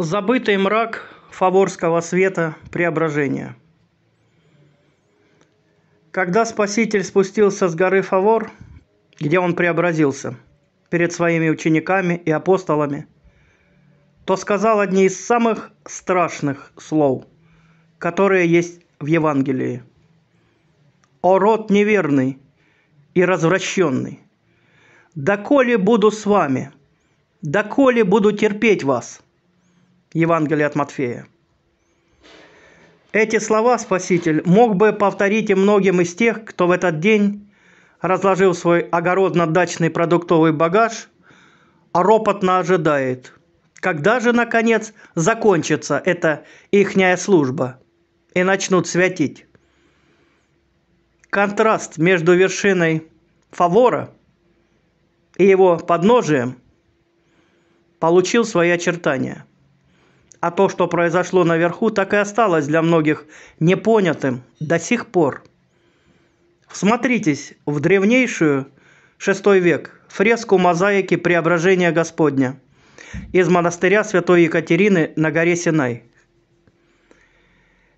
Забытый мрак фаворского света преображения. Когда Спаситель спустился с горы Фавор, где он преобразился перед своими учениками и апостолами, то сказал одни из самых страшных слов, которые есть в Евангелии. «О род неверный и развращенный! Доколе буду с вами, доколе буду терпеть вас!» – Евангелие от Матфея. Эти слова Спаситель мог бы повторить и многим из тех, кто в этот день разложил свой огородно-дачный продуктовый багаж, а ропотно ожидает, когда же, наконец, закончится эта ихняя служба и начнут святить. Контраст между вершиной фавора и его подножием получил свои очертания – а то, что произошло наверху, так и осталось для многих непонятым до сих пор. Всмотритесь в древнейшую, VI век, фреску мозаики Преображения Господня из монастыря Святой Екатерины на горе Синай.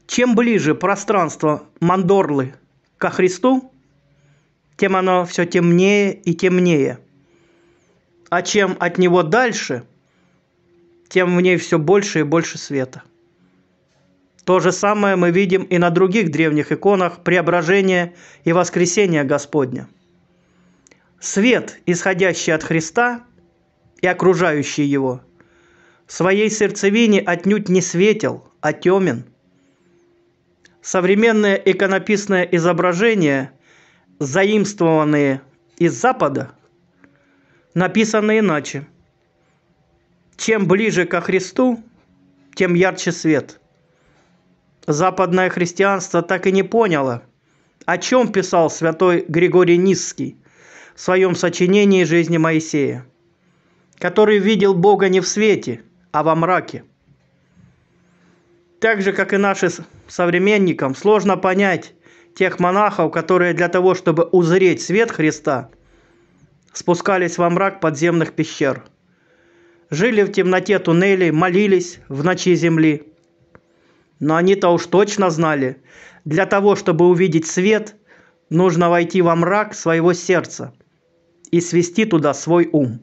Чем ближе пространство Мандорлы ко Христу, тем оно все темнее и темнее. А чем от него дальше – тем в ней все больше и больше света. То же самое мы видим и на других древних иконах преображения и воскресения Господня. Свет, исходящий от Христа и окружающий его, в своей сердцевине отнюдь не светел, а темен. Современное иконописное изображение, заимствованные из Запада, написано иначе – чем ближе ко Христу, тем ярче свет. Западное христианство так и не поняло, о чем писал святой Григорий Низский в своем сочинении «Жизни Моисея», который видел Бога не в свете, а во мраке. Так же, как и нашим современникам, сложно понять тех монахов, которые для того, чтобы узреть свет Христа, спускались во мрак подземных пещер – жили в темноте туннелей, молились в ночи земли. Но они-то уж точно знали, для того, чтобы увидеть свет, нужно войти во мрак своего сердца и свести туда свой ум.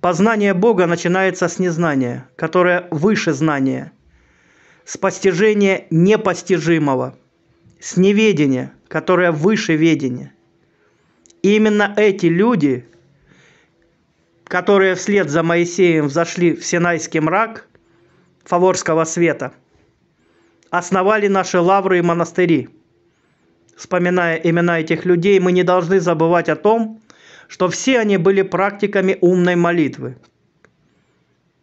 Познание Бога начинается с незнания, которое выше знания, с постижения непостижимого, с неведения, которое выше ведения. И именно эти люди которые вслед за Моисеем взошли в Синайский мрак фаворского света, основали наши лавры и монастыри. Вспоминая имена этих людей, мы не должны забывать о том, что все они были практиками умной молитвы.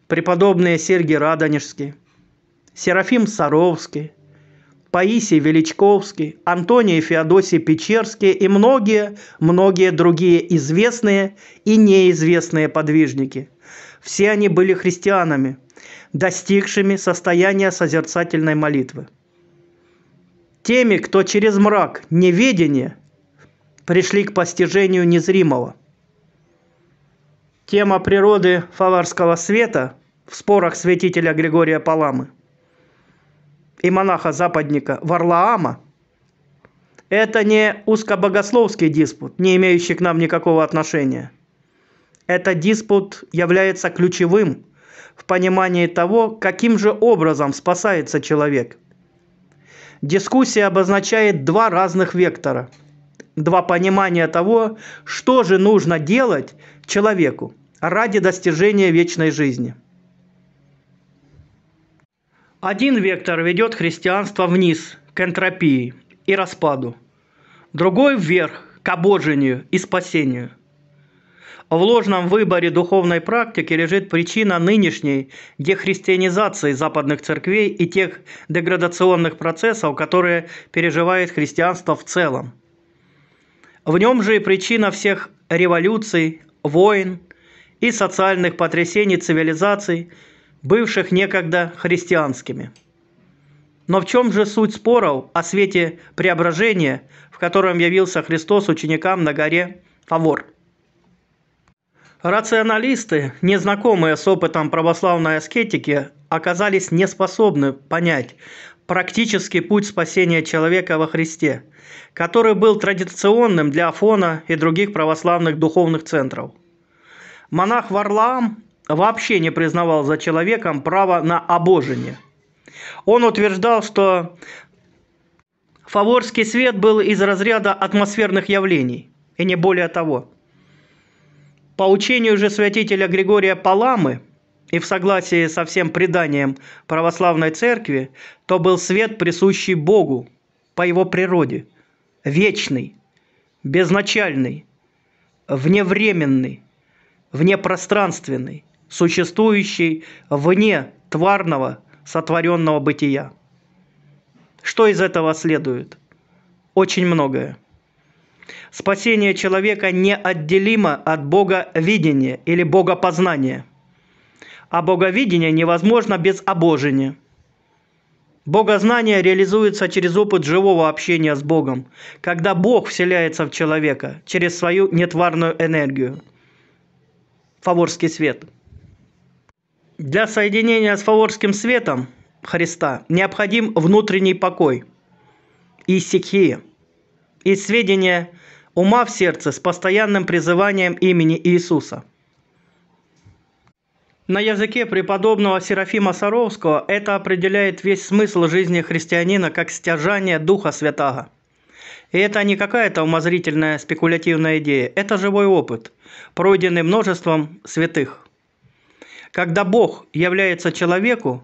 Преподобные Сергий Радонежский, Серафим Саровский – Паисий Величковский, Антоний Феодосий Печерский и многие-многие другие известные и неизвестные подвижники. Все они были христианами, достигшими состояния созерцательной молитвы. Теми, кто через мрак неведения пришли к постижению незримого. Тема природы фаварского света в спорах святителя Григория Паламы – и монаха-западника Варлаама, это не узкобогословский диспут, не имеющий к нам никакого отношения. Этот диспут является ключевым в понимании того, каким же образом спасается человек. Дискуссия обозначает два разных вектора, два понимания того, что же нужно делать человеку ради достижения вечной жизни – один вектор ведет христианство вниз, к энтропии и распаду, другой вверх, к обожению и спасению. В ложном выборе духовной практики лежит причина нынешней дехристианизации западных церквей и тех деградационных процессов, которые переживает христианство в целом. В нем же и причина всех революций, войн и социальных потрясений цивилизаций – бывших некогда христианскими. Но в чем же суть споров о свете преображения, в котором явился Христос ученикам на горе Фавор? Рационалисты, незнакомые с опытом православной аскетики, оказались неспособны понять практический путь спасения человека во Христе, который был традиционным для Афона и других православных духовных центров. Монах Варлаам вообще не признавал за человеком право на обожение. Он утверждал, что фаворский свет был из разряда атмосферных явлений, и не более того. По учению же святителя Григория Паламы и в согласии со всем преданием православной церкви, то был свет, присущий Богу по его природе, вечный, безначальный, вневременный, внепространственный – существующей вне тварного сотворенного бытия. Что из этого следует? Очень многое. Спасение человека неотделимо от Бога видения или богопознания. А боговидение невозможно без обожения. Богознание реализуется через опыт живого общения с Богом, когда Бог вселяется в человека через свою нетварную энергию. Фаворский свет – для соединения с фаворским светом Христа необходим внутренний покой и сихия, и сведения ума в сердце с постоянным призыванием имени Иисуса. На языке преподобного Серафима Саровского это определяет весь смысл жизни христианина как стяжание Духа Святаго. И это не какая-то умозрительная спекулятивная идея, это живой опыт, пройденный множеством святых. Когда Бог является человеку,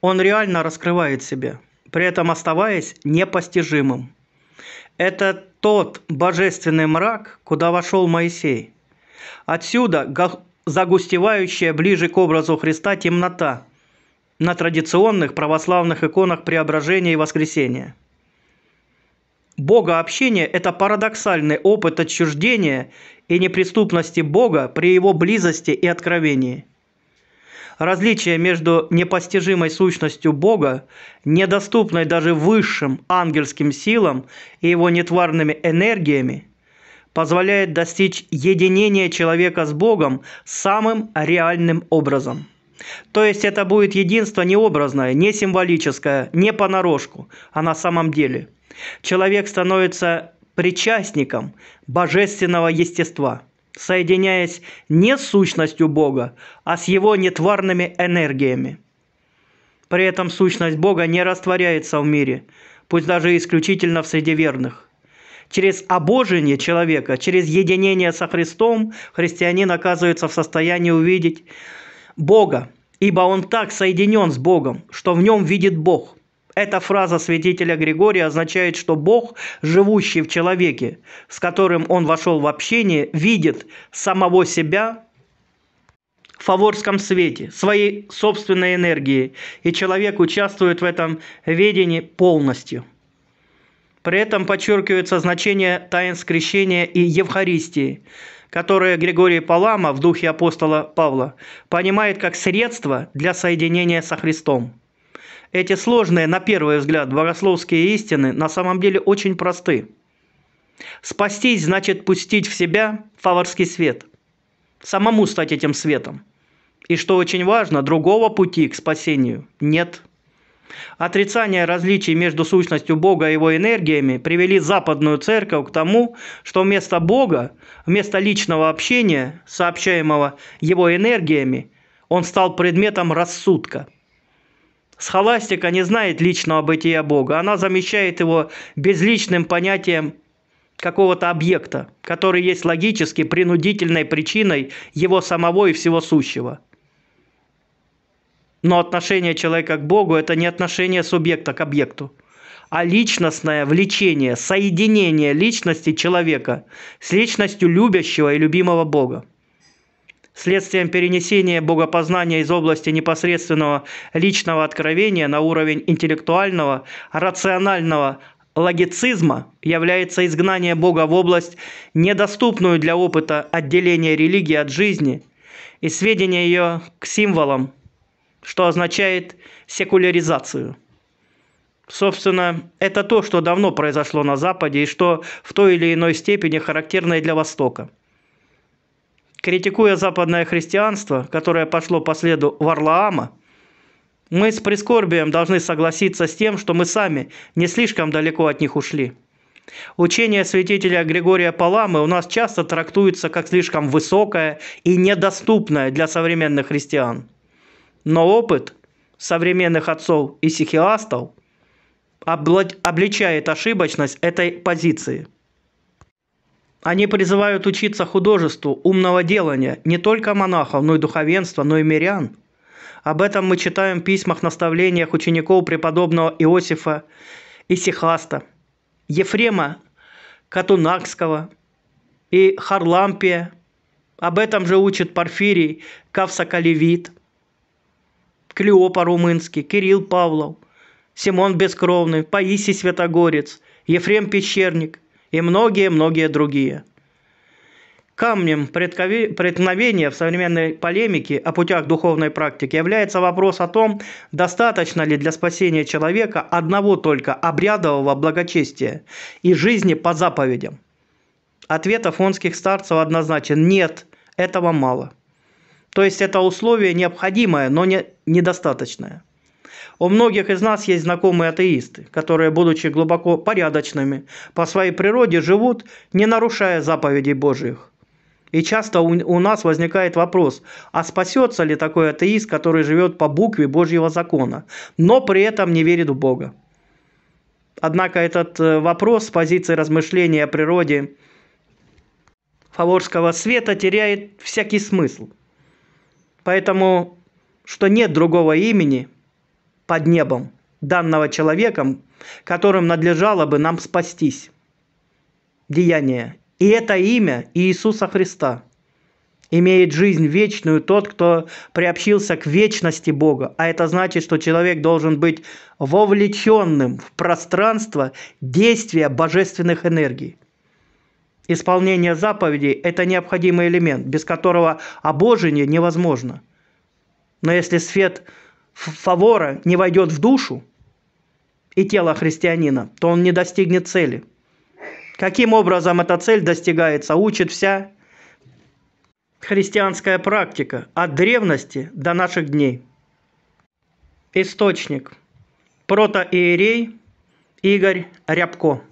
он реально раскрывает себя, при этом оставаясь непостижимым. Это тот божественный мрак, куда вошел Моисей. Отсюда загустевающая ближе к образу Христа темнота на традиционных православных иконах преображения и воскресения. Богообщение – это парадоксальный опыт отчуждения и неприступности Бога при его близости и откровении – Различие между непостижимой сущностью Бога, недоступной даже высшим ангельским силам и его нетварными энергиями, позволяет достичь единения человека с Богом самым реальным образом. То есть это будет единство не образное, не символическое, не понарошку, а на самом деле. Человек становится причастником божественного естества – соединяясь не с сущностью Бога, а с его нетварными энергиями. При этом сущность Бога не растворяется в мире, пусть даже исключительно в среде верных. Через обожение человека, через единение со Христом, христианин оказывается в состоянии увидеть Бога, ибо он так соединен с Богом, что в нем видит Бог. Эта фраза святителя Григория означает, что Бог, живущий в человеке, с которым он вошел в общение, видит самого себя в фаворском свете, своей собственной энергии, и человек участвует в этом видении полностью. При этом подчеркивается значение таинств скрещения и Евхаристии, которое Григорий Палама в духе апостола Павла понимает как средство для соединения со Христом. Эти сложные, на первый взгляд, богословские истины на самом деле очень просты. Спастись значит пустить в себя фаворский свет, самому стать этим светом. И что очень важно, другого пути к спасению нет. Отрицание различий между сущностью Бога и его энергиями привели западную церковь к тому, что вместо Бога, вместо личного общения, сообщаемого его энергиями, он стал предметом рассудка – Схоластика не знает личного бытия Бога. Она замещает его безличным понятием какого-то объекта, который есть логически принудительной причиной его самого и всего сущего. Но отношение человека к Богу – это не отношение субъекта к объекту, а личностное влечение, соединение личности человека с личностью любящего и любимого Бога следствием перенесения богопознания из области непосредственного личного откровения на уровень интеллектуального, рационального логицизма является изгнание Бога в область, недоступную для опыта отделения религии от жизни и сведения ее к символам, что означает секуляризацию. Собственно, это то, что давно произошло на Западе и что в той или иной степени характерно и для Востока – критикуя западное христианство, которое пошло по следу Варлаама, мы с прискорбием должны согласиться с тем, что мы сами не слишком далеко от них ушли. Учение святителя Григория Паламы у нас часто трактуется как слишком высокое и недоступное для современных христиан. Но опыт современных отцов и сихиастов обличает ошибочность этой позиции – они призывают учиться художеству, умного делания, не только монахов, но и духовенства, но и мирян. Об этом мы читаем в письмах, наставлениях учеников преподобного Иосифа Исихаста, Ефрема Катунакского и Харлампия. Об этом же учит Порфирий Кавсакалевит, Клеопа Румынский, Кирилл Павлов, Симон Бескровный, Паисий Святогорец, Ефрем Пещерник – и многие-многие другие. Камнем преткновения в современной полемике о путях духовной практики является вопрос о том, достаточно ли для спасения человека одного только обрядового благочестия и жизни по заповедям. Ответ афонских старцев однозначен – нет, этого мало. То есть это условие необходимое, но не, недостаточное. У многих из нас есть знакомые атеисты, которые, будучи глубоко порядочными, по своей природе живут, не нарушая заповедей Божьих. И часто у, нас возникает вопрос, а спасется ли такой атеист, который живет по букве Божьего закона, но при этом не верит в Бога? Однако этот э, вопрос с позиции размышления о природе фаворского света теряет всякий смысл. Поэтому, что нет другого имени – под небом, данного человеком, которым надлежало бы нам спастись. Деяние. И это имя Иисуса Христа. Имеет жизнь вечную тот, кто приобщился к вечности Бога. А это значит, что человек должен быть вовлеченным в пространство действия божественных энергий. Исполнение заповедей – это необходимый элемент, без которого обожение невозможно. Но если свет – фавора не войдет в душу и тело христианина, то он не достигнет цели. Каким образом эта цель достигается, учит вся христианская практика от древности до наших дней. Источник. Протоиерей Игорь Рябко.